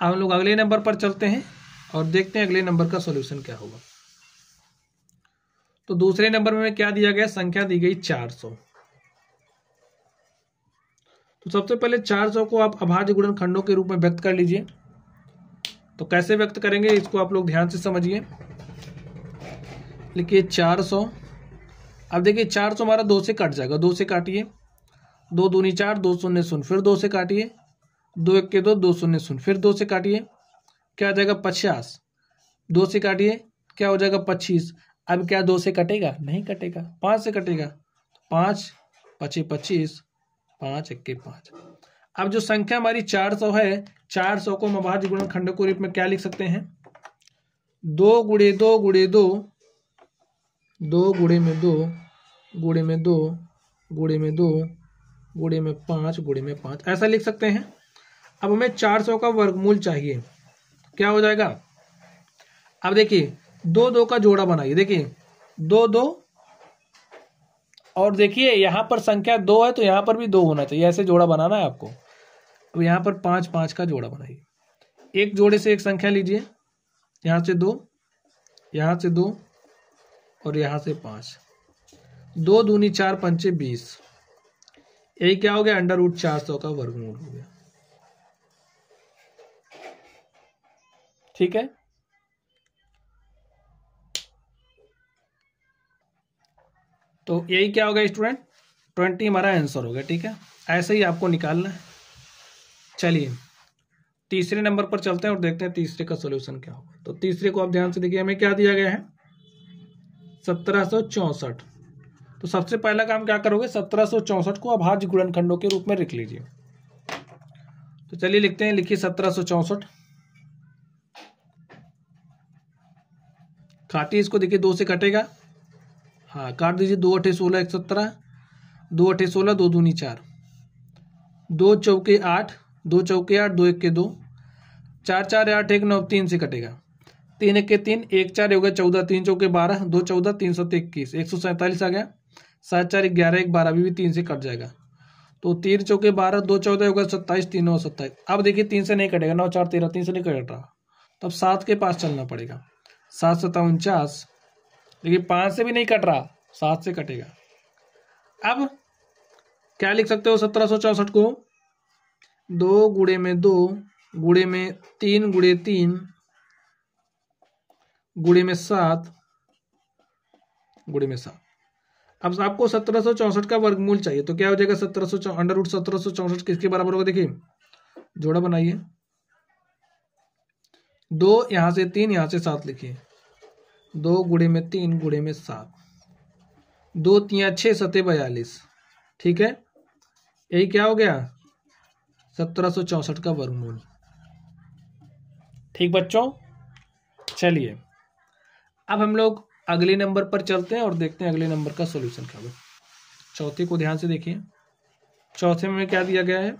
हम लोग अगले नंबर पर चलते हैं और देखते हैं अगले नंबर का सॉल्यूशन क्या होगा तो दूसरे नंबर में क्या दिया गया संख्या दी गई चार सौ तो सबसे पहले चार सौ को आप अभाज्य गुणन खंडों के रूप में व्यक्त कर लीजिए तो कैसे व्यक्त करेंगे इसको आप लोग ध्यान से समझिए लिखिए चार सौ अब देखिए चार सौ हमारा दो से काट जाएगा दो से काटिए दो दूनी चार दो शून्य शून्य फिर दो से काटिए दो एक के दो दो शून्य शून्य फिर दो से काटिए क्या हो जाएगा पचास दो से काटिए क्या हो जाएगा पच्चीस अब क्या दो से कटेगा नहीं कटेगा पाँच से कटेगा तो पाँच पच्चीस पच्चीस पांच इक्के पांच अब जो संख्या हमारी चार सौ है चार सौ को हम भाज्य गुणन खंड को रूप में क्या लिख सकते हैं दो गुड़े दो गुड़े दो दो गुड़े में दो गुड़े में दो गुड़े में दो गुड़े में पांच गुड़े में पांच ऐसा लिख सकते हैं अब हमें चार सौ का वर्गमूल चाहिए क्या हो जाएगा अब देखिए दो दो का जोड़ा बनाइए देखिए दो दो और देखिए यहाँ पर संख्या दो है तो यहाँ पर भी दो होना चाहिए ऐसे जोड़ा बनाना है आपको अब यहाँ पर पाँच पाँच का जोड़ा बनाइए एक जोड़े से एक संख्या लीजिए यहाँ से दो यहाँ से दो और यहाँ से पाँच दो दूनी चार पंचे बीस यही क्या हो गया अंडर रूट चार सौ का वर्गमूल हो गया ठीक है तो यही क्या होगा स्टूडेंट ट्वेंटी हमारा आंसर हो गया ठीक है ऐसे ही आपको निकालना है चलिए तीसरे नंबर पर चलते हैं और देखते हैं तीसरे का सोल्यूशन क्या होगा तो तीसरे को आप ध्यान से देखिए हमें क्या दिया गया है सत्रह तो सबसे पहला काम क्या करोगे सत्रह सौ चौंसठ को अभाज्य गुणनखंडों के रूप में लिख लीजिए तो चलिए लिखते हैं लिखिए सत्रह सौ खाती इसको देखिए दो से कटेगा हाँ काट दीजिए दो अठे सोलह एक सत्रह दो अठे सोलह दो दूनी चार दो चौके आठ दो चौके आठ दो एक के दो चार चार आठ एक नौ तीन से कटेगा तीन एक के तीन एक चार हो गया चौदह तीन चौके बारह दो चौदह तीन सौ इक्कीस एक सौ सैंतालीस आ गया सात चार ग्यारह एक बारह अभी भी तीन से कट जाएगा तो तीन चौके बारह दो चौदह होगा सत्ताईस तीन नौ सत्ताईस अब देखिए तीन से नहीं कटेगा नौ चार तेरह तीन से नहीं कट रहा तो अब सात के पास चलना पड़ेगा सात सत्ता उनचास देखिए पाँच से भी नहीं कट रहा सात से कटेगा अब क्या लिख सकते हो सत्रह सौ चौसठ को दो गुड़े में दो गुड़े में तीन गुड़े तीन गुड़े में सात गुड़े में सात अब आपको सत्रह सौ चौसठ का वर्गमूल चाहिए तो क्या हो जाएगा सत्रह सौ अंडर रूट सत्रह सौ चौसठ किसके बराबर होगा देखिए जोड़ा बनाइए दो यहां से तीन यहां से सात लिखिए दो गुड़े में तीन गुड़े में सात दो तिया छः सतह बयालीस ठीक है यही क्या हो गया सत्रह सौ चौंसठ का वर्गमूल ठीक बच्चों चलिए अब हम लोग अगले नंबर पर चलते हैं और देखते हैं अगले नंबर का सॉल्यूशन क्या होगा चौथे को ध्यान से देखिए चौथे में क्या दिया गया है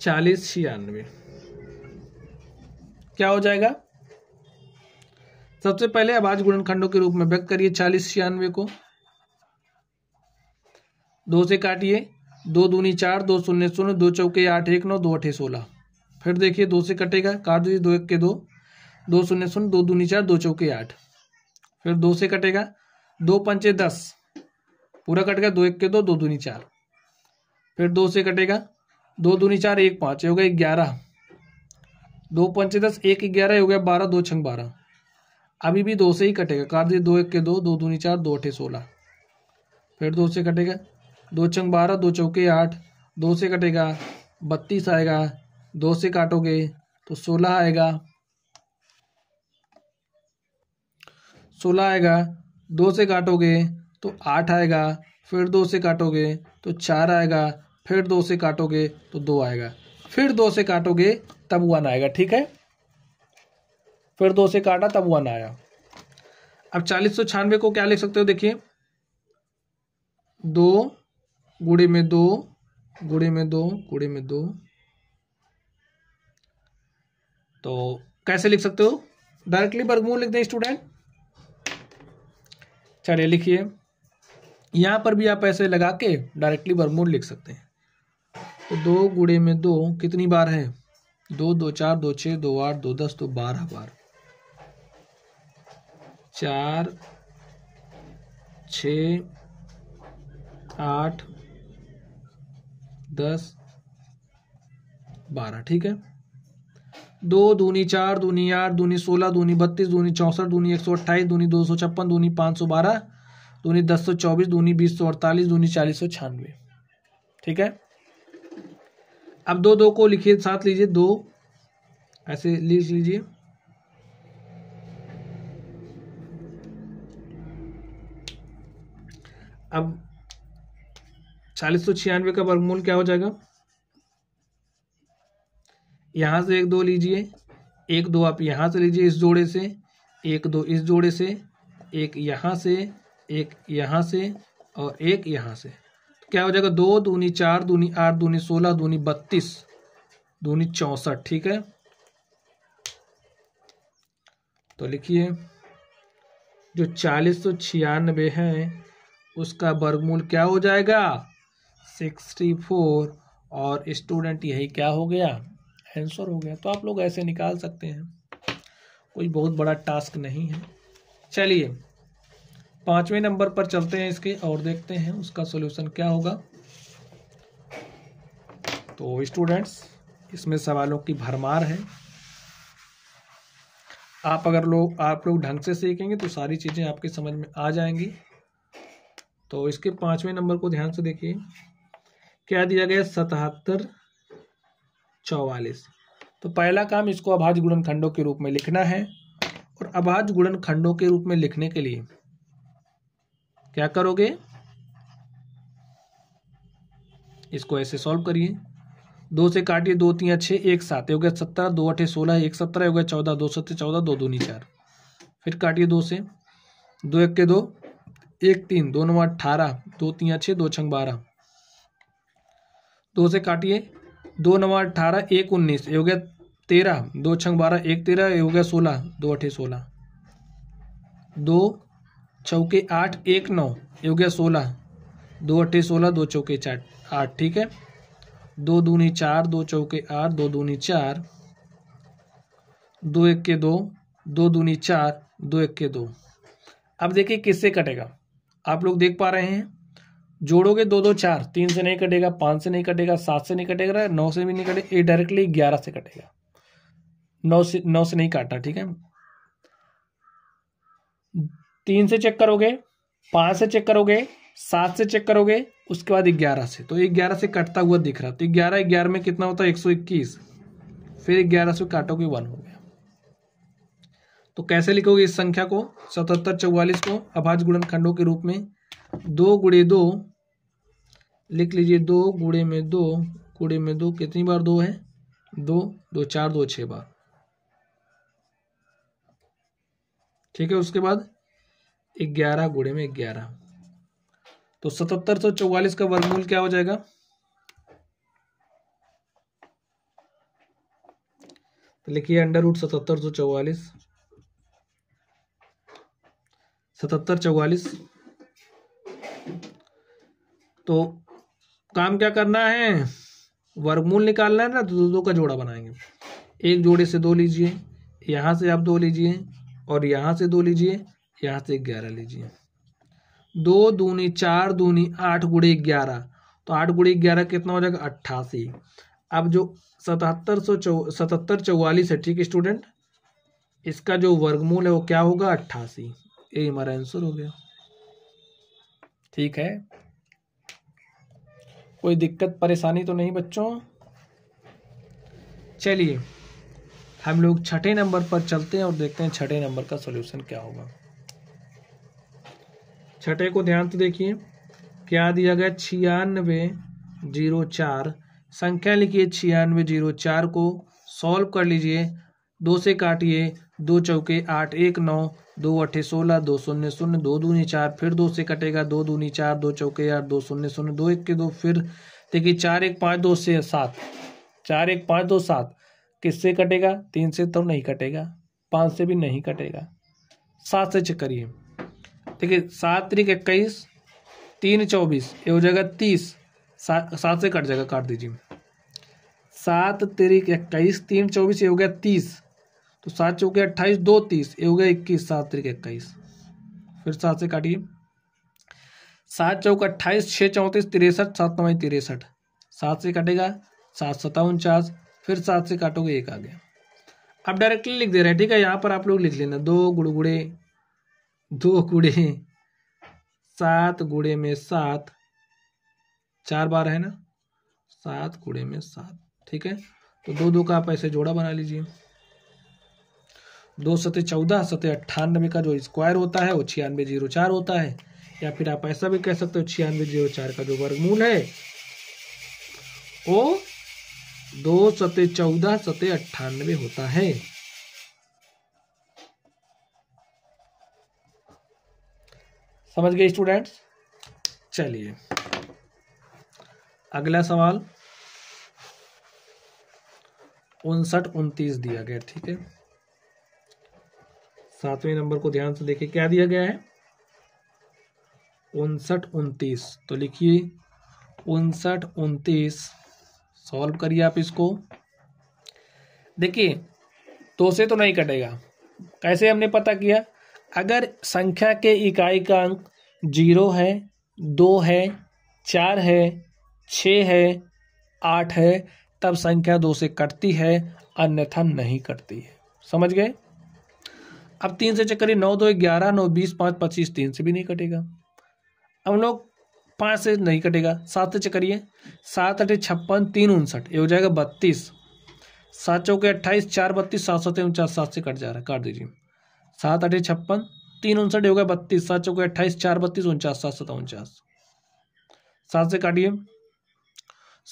चालीस छियानवे क्या हो जाएगा सबसे पहले अबाज गुणनखंडों के रूप में व्यक्त करिए चालीस छियानवे को दो से काटिए दो दूनी चार दो शून्य शून्य दो चौके आठ एक नौ दो अठे सोलह फिर देखिए दो से कटेगा काट दीजिए दो एक के दो दो शून्य शून्य दो दूनी चार दो चौके आठ फिर दो से कटेगा दो पंचे दस पूरा कट गया दो एक के दो दो दूनी चार फिर दो से कटेगा दो दूनी चार एक पाँच हो गया ग्यारह दो पंचे दस एक ग्यारह हो गया बारह दो छंग बारह अभी भी दो से ही कटेगा काट दिए दो एक के दो दो दूनी चार दो अठे सोलह फिर दो से कटेगा दो चंग बारह दो चौके आठ दो से कटेगा बत्तीस आएगा दो से काटोगे तो सोलह आएगा सोलह आएगा दो से काटोगे तो आठ आएगा फिर दो से काटोगे तो चार आएगा फिर दो से काटोगे तो दो आएगा फिर दो से काटोगे तब वन आएगा ठीक है फिर दो से काटा तब वन आया अब चालीस सौ छियानवे को क्या लिख सकते हो देखिए दो गुड़े में दो गुड़े में दो गुड़े में दो तो कैसे लिख सकते हो डायरेक्टली वर्गमूल लिख दें स्टूडेंट चलिए लिखिए यहां पर भी आप ऐसे लगा के डायरेक्टली वर्गमूल लिख सकते हैं तो दो गुड़े में दो कितनी बार है दो दो चार दो छः दो आठ दो दस दो बारह बार चार छ आठ दस बारह ठीक है दो दूनी चार दूनी आठ दूनी सोलह दूनी बत्तीस दूनी चौंसठ दूनी एक सौ अट्ठाईस दूनी दो सौ छप्पन दूनी पाँच सौ बारह दूनी दस सौ चौबीस दूनी बीस सौ अड़तालीस दूनी चालीस सौ छियानवे ठीक है अब दो दो को लिखिए साथ लीजिए दो ऐसे लिख लीजिए अब चालीस सौ छियानवे का वर्गमूल क्या हो जाएगा यहां से एक दो लीजिए एक दो आप यहां से लीजिए इस जोड़े से एक दो इस जोड़े से एक यहां से एक यहां से और एक यहां से तो क्या हो जाएगा दो दूनी चार दूनी आठ दूनी सोलह दूनी बत्तीस दूनी चौसठ ठीक है तो लिखिए जो चालीस सौ छियानवे है उसका वर्गमूल क्या हो जाएगा सिक्सटी फोर और स्टूडेंट यही क्या हो गया आंसर हो गया तो आप लोग ऐसे निकाल सकते हैं कोई बहुत बड़ा टास्क नहीं है चलिए पाँचवें नंबर पर चलते हैं इसके और देखते हैं उसका सोल्यूशन क्या होगा तो स्टूडेंट्स इसमें सवालों की भरमार है आप अगर लोग आप लोग ढंग से सीखेंगे तो सारी चीज़ें आपके समझ में आ जाएंगी तो इसके पांचवें नंबर को ध्यान से देखिए क्या दिया गया सतहत्तर चौवालीस तो पहला काम इसको अभाज्य गुणनखंडों के रूप में लिखना है और अभाज्य गुणनखंडों के रूप में लिखने के लिए क्या करोगे इसको ऐसे सॉल्व करिए दो से काटिए दो तीन छः एक सात हो गया सत्रह दो अठे सोलह एक सत्रह हो गया चौदह दो सत्तर चौदह दो दूनी चार फिर काटिए दो से दो एक के दो एक तीन दो नौ अठारह दो तीन छः दो छंग बारह दो से काटिए दो नवा अठारह एक उन्नीस ये हो गया तेरह दो छंग बारह एक तेरह ये हो गया सोलह दो अठे सोलह दो चौके आठ एक नौ ये हो गया सोलह दो अठे सोलह दो चौके चार आठ ठीक है दो दूनी चार दो चौके आठ दो दूनी चार दो एक के दो दो दूनी चार दो एक के दो अब देखिए किससे कटेगा आप लोग देख पा रहे हैं जोड़ोगे दो दो चार तीन से नहीं कटेगा पाँच से नहीं कटेगा सात से नहीं कटेगा नौ से भी नहीं कटेगा ये डायरेक्टली ग्यारह से कटेगा नौ से नौ से नहीं काटा ठीक है तीन से चेक करोगे पाँच से चेक करोगे सात से चेक करोगे उसके बाद ग्यारह से तो ग्यारह से कटता हुआ दिख रहा तो ग्यारह ग्यारह में कितना होता है एक सौ इक्कीस फिर ग्यारह से काटोगे वन होगा तो कैसे लिखोगे इस संख्या को सतहत्तर चौवालीस को अभाज गुणनखंडों के रूप में दो गुड़े दो लिख लीजिए दो गुड़े में दो गुड़े में दो कितनी बार दो है दो दो चार दो छः बार ठीक है उसके बाद ग्यारह गुड़े में ग्यारह तो सतहत्तर सौ तो चौवालीस का वर्गमूल क्या हो जाएगा तो लिखिए अंडर रूट सतहत्तर सौ तो चौवालीस सतहत्तर चौवालीस तो काम क्या करना है वर्गमूल निकालना है ना तो दो, दो का जोड़ा बनाएंगे एक जोड़े से दो लीजिए यहाँ से आप दो लीजिए और यहाँ से दो लीजिए यहाँ से ग्यारह लीजिए दो दूनी चार दूनी आठ गुड़े ग्यारह तो आठ गुड़े ग्यारह कितना हो जाएगा अट्ठासी अब जो सतहत्तर सौ चौ सतहत्तर चौवालीस है ठीक स्टूडेंट इसका जो वर्गमूल है वो क्या होगा अट्ठासी ए हमारा आंसर हो गया ठीक है कोई दिक्कत परेशानी तो नहीं बच्चों चलिए हम लोग छठे नंबर पर चलते हैं और देखते हैं छठे नंबर का सोल्यूशन क्या होगा छठे को ध्यान से देखिए क्या दिया गया छियानवे जीरो चार संख्या लिखिए छियानवे जीरो चार को सॉल्व कर लीजिए दो से काटिए दो चौके आठ एक नौ दो अठे सोलह दो शून्य शून्य दो दूनी चार फिर दो से कटेगा दो दूनी चार दो चौके आठ दो शून्य शून्य दो एक के दो फिर देखिए चार एक पाँच दो से सात चार एक पाँच दो सात किससे कटेगा तीन से तो नहीं कटेगा पाँच से भी नहीं कटेगा सात से चेक करिए देखिए सात तरीक इक्कीस तीन चौबीस ये हो जाएगा तीस सात सात से कट जाएगा काट दीजिए सात तरीक इक्कीस तीन चौबीस ये हो गया तीस तो सात चौके अट्ठाईस दो तीस ये हो गया इक्कीस सात तरीके इक्कीस फिर सात से काटिए सात चौक अट्ठाईस छः चौंतीस तिरसठ सात नवाई तिरसठ सात से काटेगा सात सता उनचास फिर सात से काटोगे एक आ गया अब डायरेक्टली लिख दे रहे हैं ठीक है यहाँ पर आप लोग लिख लेना दो गुड़गुड़े दो गुड़े सात गुड़े में सात चार बार है ना सात गुड़े में सात ठीक है तो दो दो का आप ऐसे जोड़ा बना लीजिए दो सतह चौदह सतह अट्ठानबे का जो स्क्वायर होता है वो छियानवे जीरो चार होता है या फिर आप ऐसा भी कह सकते हो छियानवे जीरो चार का जो वर्गमूल है वो दो सतह चौदह सतह अट्ठानबे होता है समझ गए स्टूडेंट्स चलिए अगला सवाल उनसठ उनतीस दिया गया ठीक है सातवें नंबर को ध्यान से देखिए क्या दिया गया है उनसठ उनतीस तो लिखिए उनसठ उनतीस सॉल्व करिए आप इसको देखिए दो से तो नहीं कटेगा कैसे हमने पता किया अगर संख्या के इकाई का अंक जीरो है दो है चार है छ है आठ है तब संख्या दो से कटती है अन्यथा नहीं कटती है समझ गए अब तीन से चेक करिए नौ दो ग्यारह नौ बीस पाँच पच्चीस तीन से भी नहीं कटेगा अब हम लोग पाँच से नहीं कटेगा सात से चेक करिए सात अठे छप्पन तीन उनसठ ये हो जाएगा बत्तीस सात चौके अट्ठाईस चार बत्तीस सात सौ उनचास सात से कट जा रहा है काट दीजिए सात अठे छप्पन तीन उनसठ हो गया बत्तीस सात चौके अट्ठाईस चार बत्तीस उनचास सात सौ उनचास सात से काटिए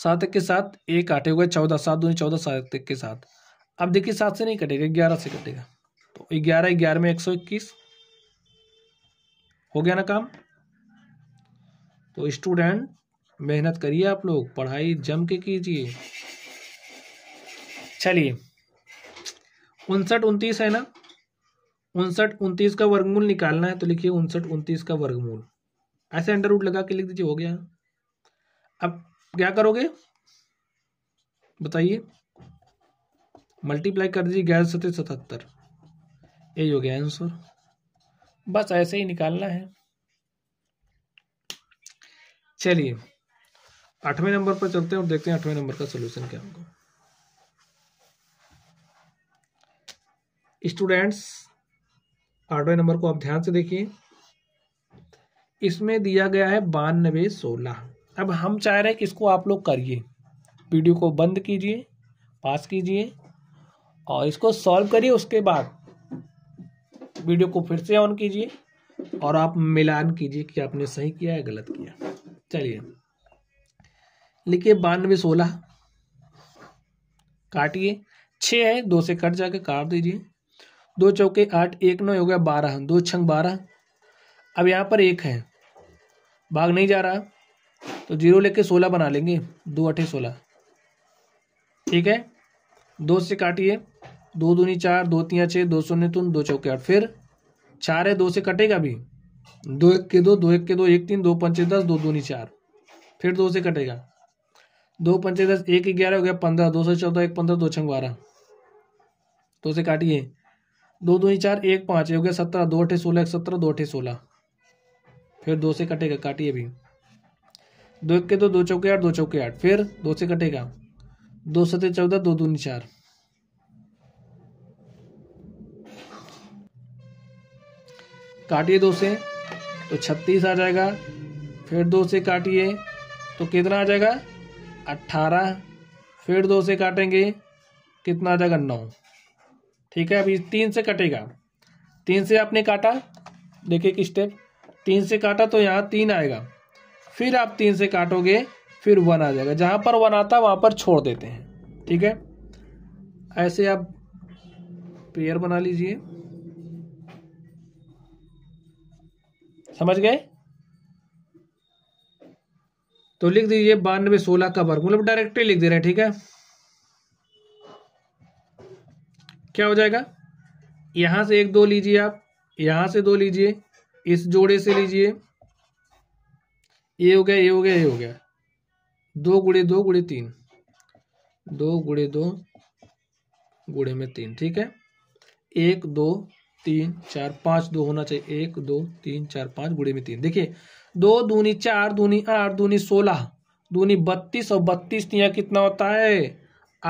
सात एक के साथ एक आठे हो गया चौदह सात दो चौदह सात एक के साथ अब देखिए सात से नहीं कटेगा ग्यारह से कटेगा तो ग्यारह ग्यारह में एक सौ इक्कीस हो गया ना काम तो स्टूडेंट मेहनत करिए आप लोग पढ़ाई जम के कीजिए चलिए उनसठ उनतीस है ना उनसठ उनतीस का वर्गमूल निकालना है तो लिखिए उनसठ उनतीस का वर्गमूल ऐसे अंडर रूट लगा के लिख दीजिए हो गया अब क्या करोगे बताइए मल्टीप्लाई कर दीजिए ग्यारह सत्तर सतहत्तर ये हो गया आंसर बस ऐसे ही निकालना है चलिए आठवें नंबर पर चलते हैं और देखते हैं आठवें नंबर का सोल्यूशन क्या होगा स्टूडेंट्स आठवें नंबर को आप ध्यान से देखिए इसमें दिया गया है बानबे सोलह अब हम चाह रहे हैं कि इसको आप लोग करिए वीडियो को बंद कीजिए पास कीजिए और इसको सॉल्व करिए उसके बाद वीडियो को फिर से ऑन कीजिए और आप मिलान कीजिए कि आपने सही किया या गलत किया चलिए लिखिए बानवे सोलह काटिए छ है दो से कट जाके काट दीजिए दो चौके आठ एक नौ हो गया बारह दो छंग बारह अब यहाँ पर एक है भाग नहीं जा रहा तो जीरो लेके सोलह बना लेंगे दो अठे सोलह ठीक है दो से काटिए दो दूनी चार दो तीन छः दो शून्य तून दो चौके आठ फिर चार है दो से कटेगा भी दो एक के दो दो एक के दो एक तीन दो पंचे दस दो दूनी चार फिर दो से कटेगा दो पंचे दस एक ग्यारह हो गया पंद्रह दो सौ चौदह एक पंद्रह दो छंग बारह दो से काटिए दो दूनी चार एक पाँच हो गया सत्रह दो अठे सोलह एक सत्रह दो अठे सोलह फिर दो से कटेगा काटिए भी दो एक के दो दो चौके आठ दो चौके आठ फिर दो से कटेगा दो सत्य चौदह दो दूनी चार काटिए दो से तो छत्तीस आ जाएगा फिर दो से काटिए तो कितना आ जाएगा अट्ठारह फिर दो से काटेंगे कितना आ जाएगा नौ ठीक है अभी तीन से कटेगा तीन से आपने काटा देखिए कि स्टेप तीन से काटा तो यहाँ तीन आएगा फिर आप तीन से काटोगे फिर वन आ जाएगा जहाँ पर वन आता है वहाँ पर छोड़ देते हैं ठीक है ऐसे आप पेयर बना लीजिए समझ गए तो लिख दीजिए बानवे सोलह का वर्ग मतलब डायरेक्टली लिख दे रहे हैं ठीक है क्या हो जाएगा यहां से एक दो लीजिए आप यहां से दो लीजिए इस जोड़े से लीजिए ये हो गया ये हो गया ये हो गया दो गुड़े दो गुड़े तीन दो गुड़े दो गुड़े में तीन ठीक है एक दो तीन चार पाँच दो होना चाहिए एक दो तीन चार पाँच गुड़े में तीन देखिए दो दूनी चार दूनी आठ दूनी सोलह दूनी बत्तीस और बत्तीस तिया कितना होता है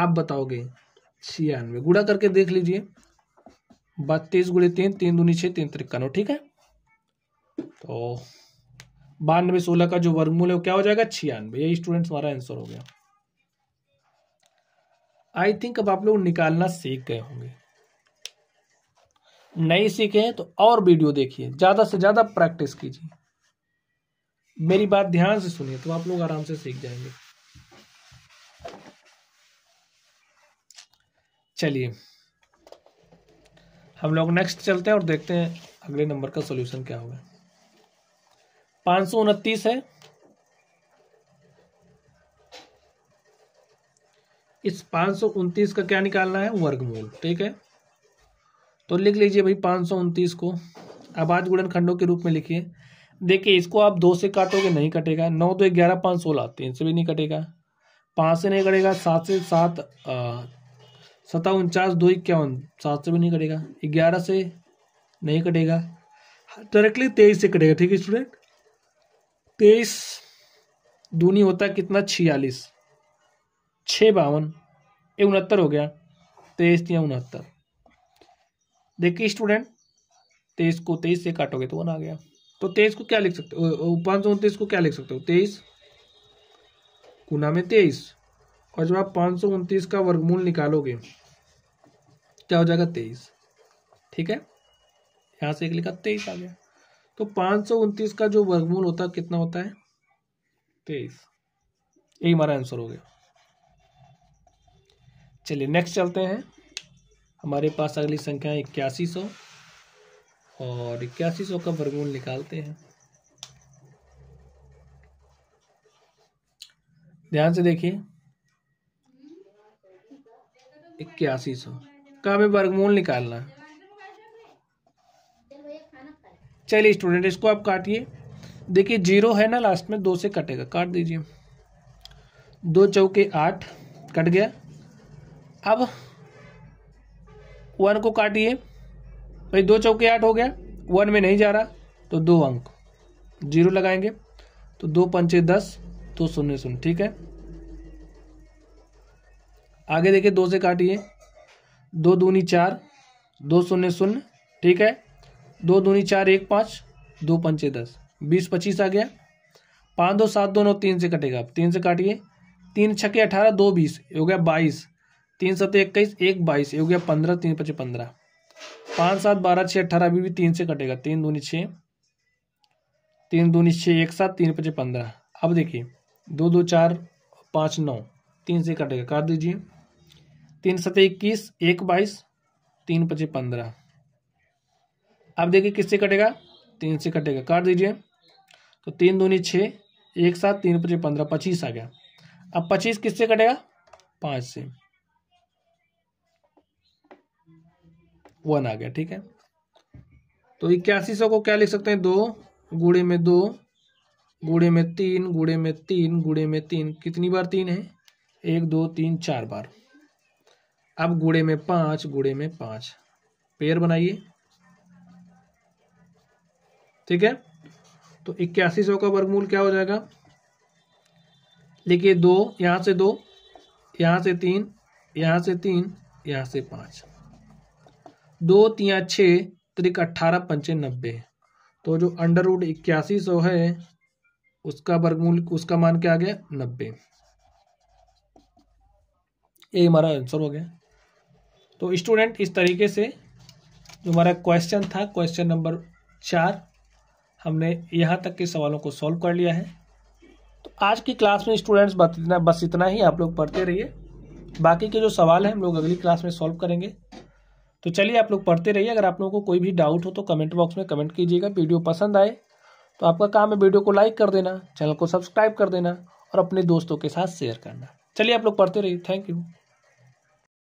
आप बताओगे छियानवे गुड़ा करके देख लीजिए बत्तीस गुड़े तीन तीन दूनी छः तीन तिरकानवे ठीक है तो बानवे सोलह का जो वर्गमूल है वो क्या हो जाएगा छियानवे यही स्टूडेंट्स हमारा आंसर हो गया आई थिंक अब आप लोग निकालना सीख गए होंगे नहीं सीखे हैं तो और वीडियो देखिए ज़्यादा से ज़्यादा प्रैक्टिस कीजिए मेरी बात ध्यान से सुनिए तो आप लोग आराम से सीख जाएंगे चलिए हम लोग नेक्स्ट चलते हैं और देखते हैं अगले नंबर का सोल्यूशन क्या होगा पांच सौ उनतीस है इस पांच सौ उनतीस का क्या निकालना है वर्गमूल ठीक है तो लिख लीजिए भाई पाँच सौ उनतीस को आबाद गुड़न खंडों के रूप में लिखिए देखिए इसको आप दो से काटोगे नहीं कटेगा नौ दो ग्यारह पाँच सोलह तीन से भी नहीं कटेगा पाँच से नहीं कटेगा सात से सात सता उनचास दो इक्यावन सात से भी नहीं कटेगा ग्यारह से नहीं कटेगा डायरेक्टली तेईस से कटेगा ठीक है स्टूडेंट तेईस दूनी होता कितना छियालीस छः बावन ये उनहत्तर हो गया तेईस या उनहत्तर देखिए स्टूडेंट तेईस को तेईस से काटोगे तो वन आ गया तो तेईस को क्या लिख सकते हो पाँच सौ उनतीस को क्या लिख सकते हो तेईस गुना में तेईस और जब आप पाँच सौ उनतीस का वर्गमूल निकालोगे क्या हो जाएगा तेईस ठीक है यहाँ से एक लिखा तेईस आ गया तो पाँच सौ उनतीस का जो वर्गमूल होता है कितना होता है तेईस यही हमारा आंसर हो गया चलिए नेक्स्ट चलते हैं हमारे पास अगली संख्या इक्यासी सौ और इक्यासी सौ का वर्गमूल निकालते हैं ध्यान से देखिए इक्यासी सौ का हमें वर्गमूल निकालना चलिए स्टूडेंट इसको आप काटिए देखिए जीरो है ना लास्ट में दो से कटेगा काट दीजिए दो चौके आठ कट गया अब वन को काटिए भाई दो चौके आठ हो गया वन में नहीं जा रहा तो दो अंक जीरो लगाएंगे तो दो पंचे दस तो शून्य शून्य ठीक है आगे देखिए दो से काटिए दो दूनी चार दो शून्य शून्य ठीक है दो दूनी चार एक पाँच दो पंचे दस बीस पच्चीस आ गया पाँच दो सात दो नौ तीन से कटेगा तीन से काटिए तीन छके अठारह दो बीस हो गया बाईस तीन सत इक्कीस एक बाईस ये हो गया पंद्रह तीन पचे पंद्रह पाँच सात बारह छः अट्ठारह अभी भी तीन से कटेगा तीन दूनी छः तीन दूनी छः एक सात तीन पचे पंद्रह अब देखिए दो दो चार पाँच नौ तीन से कटेगा काट दीजिए तीन सत इक्कीस एक बाईस तीन पचे पंद्रह अब देखिए किससे कटेगा तीन से कटेगा काट दीजिए तो तीन दूनी छः एक सात तीन पचे पंद्रह पच्चीस आ गया अब पच्चीस किससे कटेगा पाँच से वन आ गया ठीक है तो इक्यासी सौ को क्या लिख सकते हैं दो गुड़े में दो गुड़े में तीन गुड़े में तीन गुड़े में तीन कितनी बार तीन है एक दो तीन चार बार अब गुड़े में पांच गुड़े में पांच पेयर बनाइए ठीक है तो इक्यासी सौ का वर्गमूल क्या हो जाएगा लिखिए दो यहां से दो यहां से तीन यहां से तीन यहां से पांच दो तिया छः त्रिक अट्ठारह पंचे नब्बे तो जो अंडर रूट इक्यासी सौ है उसका वर्गमूल उसका मान क्या आ गया नब्बे ये हमारा आंसर हो गया तो स्टूडेंट इस तरीके से जो हमारा क्वेश्चन था क्वेश्चन नंबर चार हमने यहाँ तक के सवालों को सॉल्व कर लिया है तो आज की क्लास में स्टूडेंट्स बस इतना बस इतना ही आप लोग पढ़ते रहिए बाकी के जो सवाल हैं हम लोग अगली क्लास में सॉल्व करेंगे तो चलिए आप लोग पढ़ते रहिए अगर आप लोगों को कोई भी डाउट हो तो कमेंट बॉक्स में कमेंट कीजिएगा वीडियो पसंद आए तो आपका काम है वीडियो को लाइक कर देना चैनल को सब्सक्राइब कर देना और अपने दोस्तों के साथ शेयर करना चलिए आप लोग पढ़ते रहिए थैंक यू